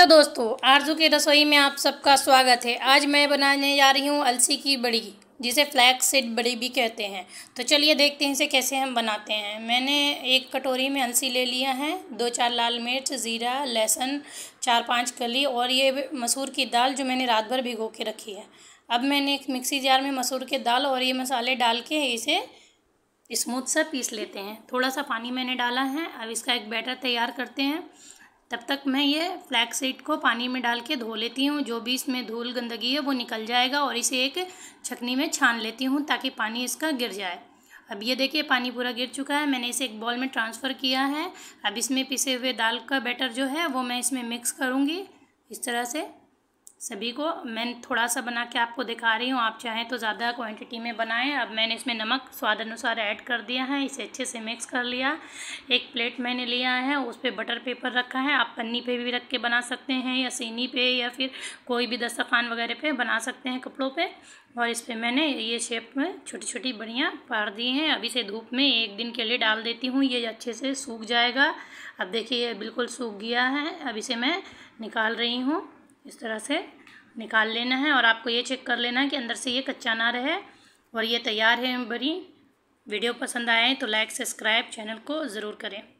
hello दोस्तों आरजू की रसोई में आप सबका स्वागत है आज मैं बनाने जा रही हूँ अलसी की बड़ी जिसे फ्लैक सीड बड़ी भी कहते हैं तो चलिए देखते हैं इसे कैसे हम बनाते हैं मैंने एक कटोरी में अलसी ले लिया है दो चार लाल मिर्च ज़ीरा लहसुन चार पांच कली और ये मसूर की दाल जो मैंने रात भर भिगो के रखी है अब मैंने एक मिक्सी जार में मसूर के दाल और ये मसाले डाल के इसे स्मूथ सा पीस लेते हैं थोड़ा सा पानी मैंने डाला है अब इसका एक बैटर तैयार करते हैं तब तक मैं ये फ्लैक्स सीड को पानी में डाल के धो लेती हूँ जो भी इसमें धूल गंदगी है वो निकल जाएगा और इसे एक छकनी में छान लेती हूँ ताकि पानी इसका गिर जाए अब ये देखिए पानी पूरा गिर चुका है मैंने इसे एक बॉल में ट्रांसफ़र किया है अब इसमें पिसे हुए दाल का बैटर जो है वो मैं इसमें मिक्स करूँगी इस तरह से सभी को मैं थोड़ा सा बना के आपको दिखा रही हूँ आप चाहें तो ज़्यादा क्वांटिटी में बनाएं अब मैंने इसमें नमक स्वाद अनुसार ऐड कर दिया है इसे अच्छे से मिक्स कर लिया एक प्लेट मैंने लिया है उस पर पे बटर पेपर रखा है आप पन्नी पे भी रख के बना सकते हैं या सीनी पे या फिर कोई भी दस्तखान वगैरह पे बना सकते हैं कपड़ों पर और इस पर मैंने ये शेप में छोटी छोटी बढ़िया पार दी हैं अभी से धूप में एक दिन के लिए डाल देती हूँ ये अच्छे से सूख जाएगा अब देखिए ये बिल्कुल सूख गया है अब इसे मैं निकाल रही हूँ इस तरह से निकाल लेना है और आपको ये चेक कर लेना है कि अंदर से ये कच्चा ना रहे और ये तैयार है बड़ी वीडियो पसंद आए तो लाइक सब्सक्राइब चैनल को ज़रूर करें